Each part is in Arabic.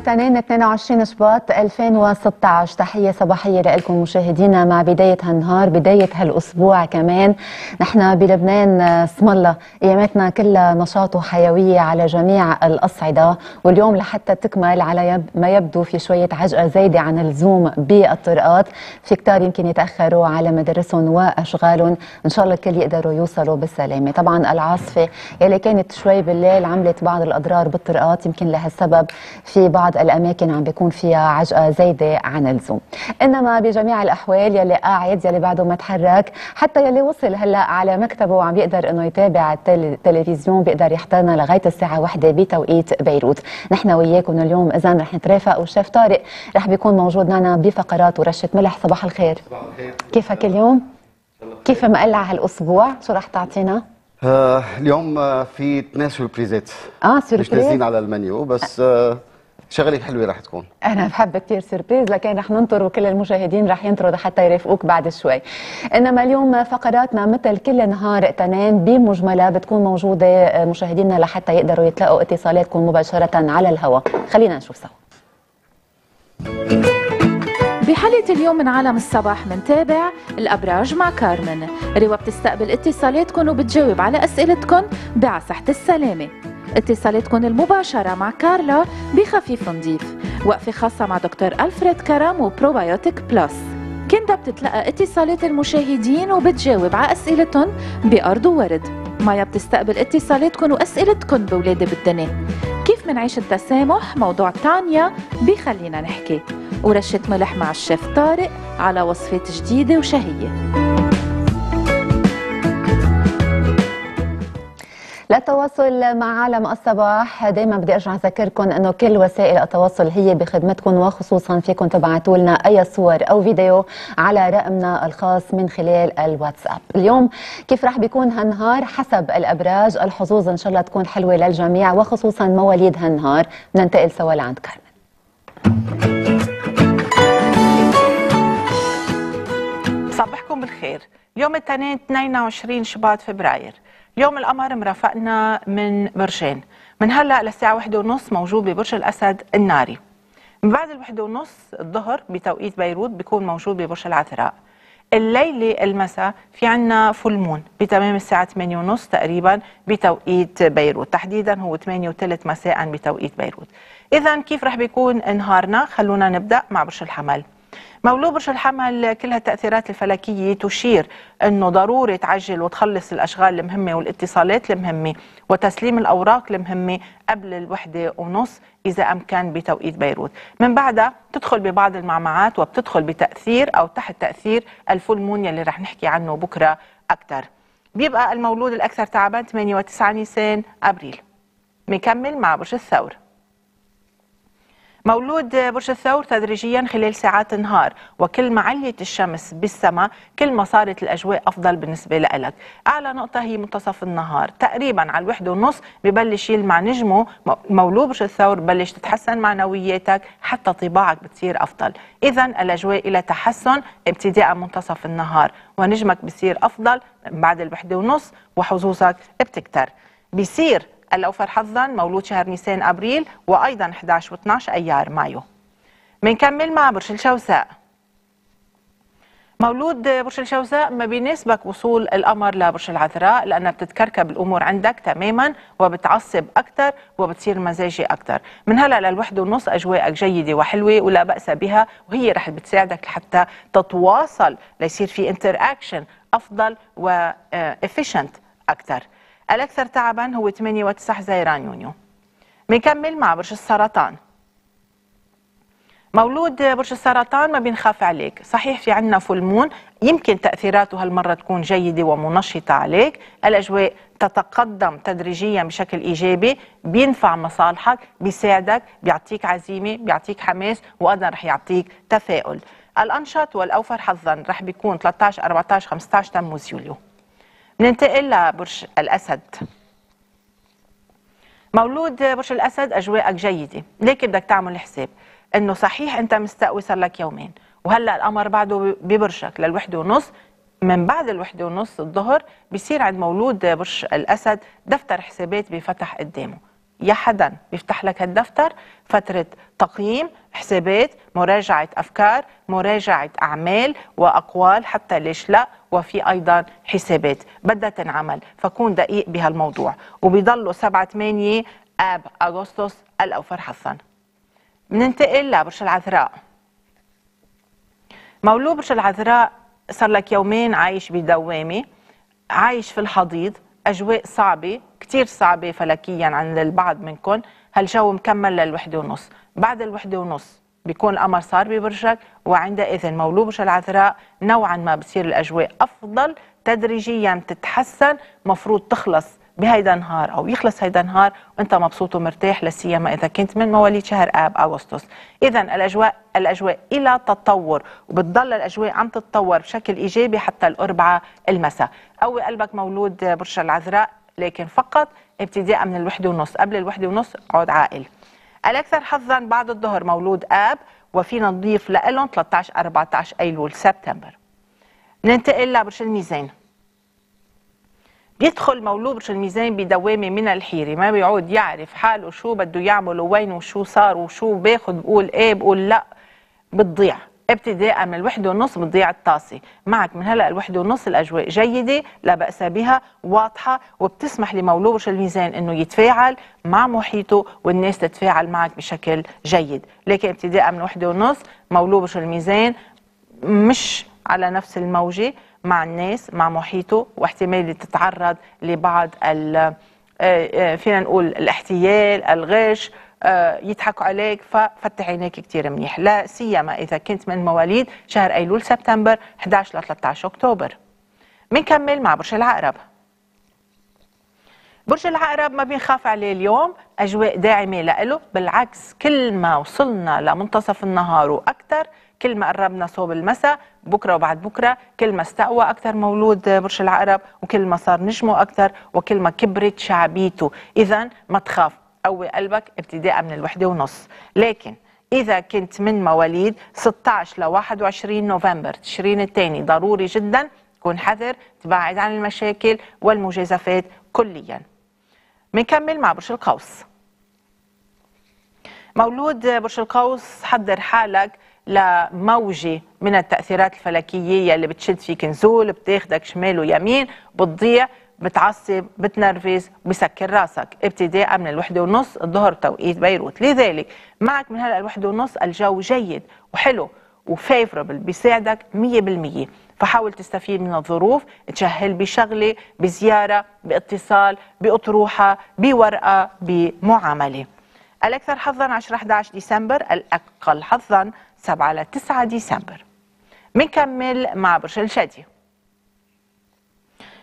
تنين 22 شباط 2016 تحية صباحية لكم مشاهدينا مع بداية هالنهار بداية هالأسبوع كمان نحن بلبنان آه، اسم الله أياماتنا كلها نشاط وحيوية على جميع الأصعدة واليوم لحتى تكمل على ما يبدو في شوية عجقة زايدة عن اللزوم بالطرقات في كتار يمكن يتأخروا على مدارسهم وأشغالهم إن شاء الله الكل يقدروا يوصلوا بالسلامة طبعا العاصفة يلي كانت شوي بالليل عملت بعض الأضرار بالطرقات يمكن لهالسبب في بعض بعض الاماكن عم بيكون فيها عجقه زايده عن اللزوم انما بجميع الاحوال يلي قاعد يلي بعده ما تحرك حتى يلي وصل هلا على مكتبه وعم بيقدر انه يتابع التلفزيون بيقدر يحضرنا لغايه الساعه 1 بتوقيت بيروت نحن وياكم اليوم اذا رح نترافق والشيف طارق رح بيكون موجود معنا بفقرات ورشه ملح صباح الخير صباح الخير كيفك اليوم كيف مقلع هالاسبوع شو رح تعطينا آه اليوم في 12 سربريزات اه سربريز مش على المنيو بس آه شغلك حلوه رح تكون انا بحب كثير سيربيز لكن رح ننطر وكل المشاهدين رح ينطروا حتى يرافقوك بعد شوي انما اليوم فقراتنا مثل كل نهار تنام بمجملها بتكون موجوده آه، مشاهدينا لحتى يقدروا يتلقوا اتصالاتكم مباشره على الهواء خلينا نشوف سوا بحلقة اليوم من عالم الصباح منتابع الأبراج مع كارمن روا بتستقبل اتصالاتكم وبتجاوب على أسئلتكم بعصحة السلامة اتصالاتكم المباشرة مع كارلا بخفيف نظيف وقفة خاصة مع دكتور ألفريد كرم وبروبايوتيك بلس كندا بتتلقى اتصالات المشاهدين وبتجاوب على أسئلتهم بأرض وورد مايا بتستقبل اتصالاتكم وأسئلتكم بولادة بالدنيا كيف منعيش التسامح موضوع تانيا بخلينا نحكي ورشة ملح مع الشيف طارق على وصفات جديدة وشهية للتواصل مع عالم الصباح دائما بدي ارجع اذكركم انه كل وسائل التواصل هي بخدمتكم وخصوصا فيكم تبعتوا لنا اي صور او فيديو على رقمنا الخاص من خلال الواتساب اليوم كيف راح بيكون هالنهار حسب الابراج الحظوظ ان شاء الله تكون حلوه للجميع وخصوصا مواليد هالنهار ننتقل سوا لعند كارمن صبحكم بالخير يوم الاثنين 22 شباط فبراير يوم القمر مرافقنا من برجين من هلا للساعه 1:30 موجود ببرج الاسد الناري من بعد الواحدة ونص الظهر بتوقيت بيروت بيكون موجود ببرج العذراء الليلة المساء في عنا فول مون بتمام الساعة 8 ونص تقريبا بتوقيت بيروت تحديدا هو 8 وثلث مساء بتوقيت بيروت إذا كيف رح بيكون نهارنا خلونا نبدأ مع برج الحمل مولو برج الحمل كلها التأثيرات الفلكية تشير أنه ضروري تعجل وتخلص الأشغال المهمة والاتصالات المهمة وتسليم الأوراق المهمة قبل الوحدة ونص إذا أمكن بتوقيت بيروت من بعدها تدخل ببعض المعمعات وبتدخل بتأثير أو تحت تأثير الفول مون يلي رح نحكي عنه بكرة أكثر بيبقى المولود الأكثر تعبان 8 و9 نيسان أبريل مكمل مع برج الثور مولود برج الثور تدريجيا خلال ساعات النهار وكل ما عليت الشمس بالسماء كل ما صارت الأجواء أفضل بالنسبة لك أعلى نقطة هي منتصف النهار تقريبا على الوحدة ونص ببلش يلمع نجمه مولود برج الثور بلش تتحسن معنوياتك حتى طباعك بتصير أفضل إذا الأجواء إلى تحسن ابتداء منتصف النهار ونجمك بصير أفضل بعد الوحدة ونص وحظوظك بتكتر بيصير الأوفر حظا مولود شهر نيسان أبريل وأيضا 11 و12 أيار مايو منكمل مع برج الجوزاء مولود برج الجوزاء ما بيناسبك وصول القمر لبرج العذراء لانها بتتكركب الامور عندك تماما وبتعصب اكثر وبتصير مزاجي اكثر من هلا للوحدة ونص اجواءك جيده وحلوه ولا باس بها وهي رح بتساعدك لحتى تتواصل ليصير في انتر اكشن افضل وافيشنت آه، اكثر الأكثر تعبا هو 8 و9 حزيران يونيو بنكمل مع برج السرطان مولود برج السرطان ما بينخاف عليك صحيح في عندنا فول مون يمكن تأثيراته هالمرة تكون جيدة ومنشطة عليك الأجواء تتقدم تدريجيا بشكل إيجابي بينفع مصالحك بيساعدك بيعطيك عزيمة بيعطيك حماس وأيضا رح يعطيك تفاؤل الأنشط والأوفر حظا رح بيكون 13 14 15 تموز يوليو ننتقل لبرج الأسد مولود برج الأسد أجواءك جيدة لكن بدك تعمل حساب إنه صحيح أنت مستقوي صار لك يومين وهلأ الأمر بعده ببرجك للوحدة ونص من بعد الوحدة ونص الظهر بصير عند مولود برج الأسد دفتر حسابات بفتح قدامه يا حدا بيفتح لك هالدفتر فترة تقييم حسابات مراجعة أفكار مراجعة أعمال وأقوال حتى ليش لا وفي ايضا حسابات بدها تنعمل فكون دقيق بهالموضوع وبيضلوا 7 8 اب اغسطس الاوفر حصن بننتقل لبرج العذراء مولود برج العذراء صار لك يومين عايش بدوامه عايش في الحضيض اجواء صعبه كثير صعبه فلكيا عند البعض منكم هالجو مكمل للوحده ونص بعد الوحده ونص بيكون القمر صار ببرجك وعندئذ مولود برج العذراء نوعا ما بصير الاجواء افضل تدريجيا تتحسن مفروض تخلص بهيدا النهار او يخلص هيدا النهار وانت مبسوط ومرتاح لاسيما اذا كنت من مواليد شهر اب اغسطس اذا الاجواء الاجواء الى تطور وبتضل الاجواء عم تتطور بشكل ايجابي حتى الاربعاء المساء قوي قلبك مولود برج العذراء لكن فقط ابتداء من الوحده ونص قبل الوحده ونص عود عاقل الأكثر حظا بعد الظهر مولود آب وفينا نضيف لهم 13 14 أيلول سبتمبر ننتقل لبرج الميزان بيدخل مولود برج الميزان بدوامه من الحيره ما بيعود يعرف حاله شو بده يعمل وين وشو صار وشو باخذ بقول ايه بقول لا بتضيع ابتداء من الوحدة ونص بتضيع الطاسة معك من هلأ الوحدة ونص الأجواء جيدة لا بأس بها واضحة وبتسمح لمولوش الميزان أنه يتفاعل مع محيطه والناس تتفاعل معك بشكل جيد لكن ابتداء من الوحدة ونص مولوش الميزان مش على نفس الموجة مع الناس مع محيطه واحتمال تتعرض لبعض آه، آه، فينا نقول الاحتيال الغش آه، يضحكوا عليك ففتح عينيك كثير منيح لا سيما اذا كنت من مواليد شهر ايلول سبتمبر 11 ل 13 اكتوبر بنكمل مع برج العقرب برج العقرب ما بنخاف عليه اليوم اجواء داعمه له بالعكس كل ما وصلنا لمنتصف النهار واكثر كل ما قربنا صوب المساء بكره وبعد بكره كل ما استقوى اكثر مولود برج العقرب وكل ما صار نجمه اكثر وكل ما كبرت شعبيته اذا ما تخاف قوي قلبك ابتداء من الوحده ونص لكن إذا كنت من مواليد 16 ل 21 نوفمبر تشرين الثاني ضروري جدا تكون حذر تبعد عن المشاكل والمجازفات كليا منكمل مع برج القوس مولود برج القوس حضر حالك لموجة من التأثيرات الفلكية اللي بتشد فيك نزول بتاخدك شمال ويمين بتضيع بتعصب بتنرفز بسكر راسك ابتداء من الوحدة ونص الظهر توقيت بيروت لذلك معك من هلأ الوحدة ونص الجو جيد وحلو وفيفربل بيساعدك 100% فحاول تستفيد من الظروف تشهل بشغله بزياره باتصال باطروحه بورقه بمعامله الاكثر حظا 10 11 ديسمبر الاقل حظا 7 ل 9 ديسمبر منكمل مع برج الجدي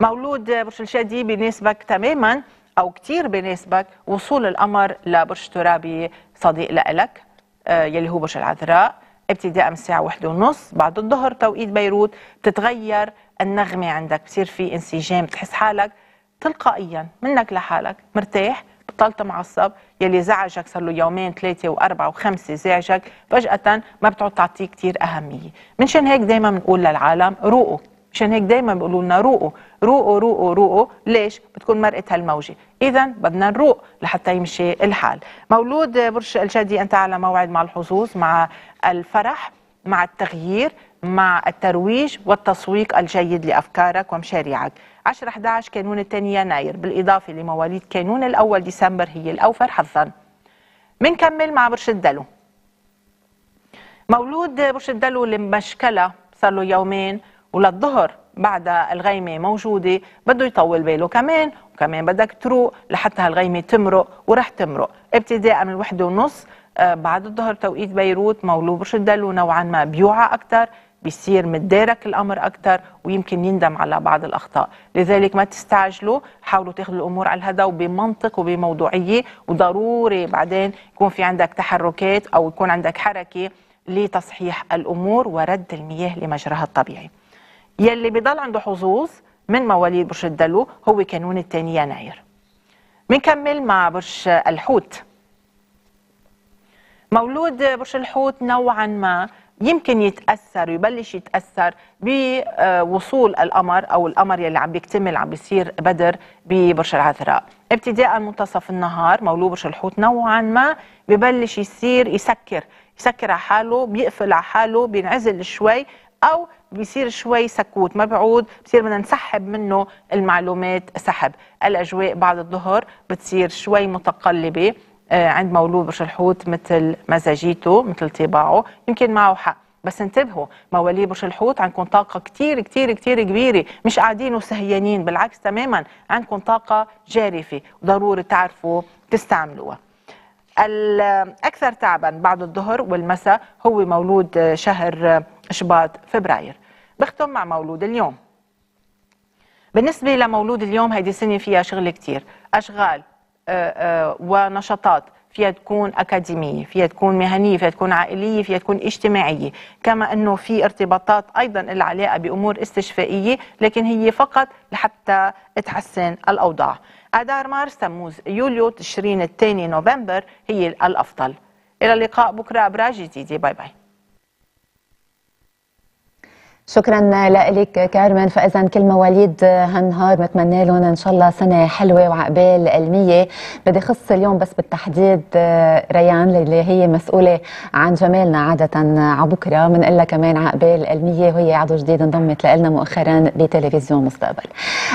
مولود برج الجدي بناسبك تماما او كثير بناسبك وصول القمر لبرج ترابي صديق لك آه، يلي هو برج العذراء ابتداء من الساعه واحدة ونص بعد الظهر توقيت بيروت بتتغير النغمه عندك بصير في انسجام بتحس حالك تلقائيا منك لحالك مرتاح بطلت معصب يلي زعجك صار له يومين ثلاثه واربعه وخمسه زعجك فجاه ما بتعود تعطيه كثير اهميه منشان هيك دائما بنقول للعالم روقوا مشان هيك دايما بيقولوا لنا روقوا روقوا روقوا روقوا ليش بتكون مرقت هالموجه اذا بدنا نروق لحتى يمشي الحال مولود برج الجدي انت على موعد مع الحظوظ مع الفرح مع التغيير مع الترويج والتسويق الجيد لأفكارك ومشاريعك 10-11 كانون الثاني يناير بالإضافة لمواليد كانون الأول ديسمبر هي الأوفر حظا منكمل مع برج الدلو مولود برج الدلو اللي مشكله صار له يومين وللظهر بعد الغيمة موجودة بده يطول باله كمان وكمان بدك تروق لحتى هالغيمة تمرق ورح تمرق ابتداء من الوحدة ونص آه، بعد الظهر توقيت بيروت مولو الدلو نوعا ما بيوعى أكثر بيصير متدارك الامر اكثر ويمكن يندم على بعض الاخطاء، لذلك ما تستعجلوا، حاولوا تاخذوا الامور على الهدى وبمنطق وبموضوعيه وضروري بعدين يكون في عندك تحركات او يكون عندك حركه لتصحيح الامور ورد المياه لمجراها الطبيعي. يلي بضل عنده حظوظ من مواليد برج الدلو هو كانون الثاني يناير بنكمل مع برج الحوت مولود برج الحوت نوعا ما يمكن يتاثر ويبلش يتاثر بوصول القمر او القمر يلي عم بيكتمل عم بيصير بدر ببرج العذراء ابتداء منتصف النهار مولود برج الحوت نوعا ما ببلش يصير يسكر يسكر على حاله بيقفل على حاله بينعزل شوي او بيصير شوي سكوت ما بعود بصير بدنا نسحب منه المعلومات سحب الاجواء بعد الظهر بتصير شوي متقلبه آه، عند مولود برج الحوت مثل مزاجيته مثل طباعه يمكن معه حق بس انتبهوا مواليد برج الحوت عندكم طاقه كثير كثير كثير كبيره مش قاعدين وسهيانين بالعكس تماما عندكم طاقه جارفه وضروري تعرفوا تستعملوها الأكثر تعبا بعد الظهر والمساء هو مولود شهر شباط فبراير بختم مع مولود اليوم بالنسبة لمولود اليوم هيدي السنة فيها شغل كتير أشغال آه، آه، ونشاطات فيها تكون أكاديمية فيها تكون مهنية فيها تكون عائلية فيها تكون اجتماعية كما أنه في ارتباطات أيضا العلاقة بأمور استشفائية لكن هي فقط لحتى تحسن الأوضاع آذار مارس تموز يوليو تشرين الثاني نوفمبر هي الأفضل إلى اللقاء بكرة أبراج جديدة باي باي شكرا لك كارمن فاذا كل مواليد هالنهار بتمنى لهم ان شاء الله سنه حلوه وعقبال المية بدي خص اليوم بس بالتحديد آه، ريان اللي هي مسؤوله عن جمالنا عاده على بكره بنقول لها كمان عقبال المية وهي عضو جديد انضمت لنا مؤخرا بتلفزيون مستقبل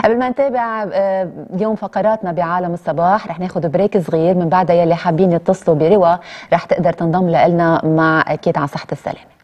قبل ما نتابع آه، اليوم فقراتنا بعالم الصباح رح ناخذ بريك صغير من بعدها يلي حابين يتصلوا بروا رح تقدر تنضم لنا مع اكيد على صحه السلامه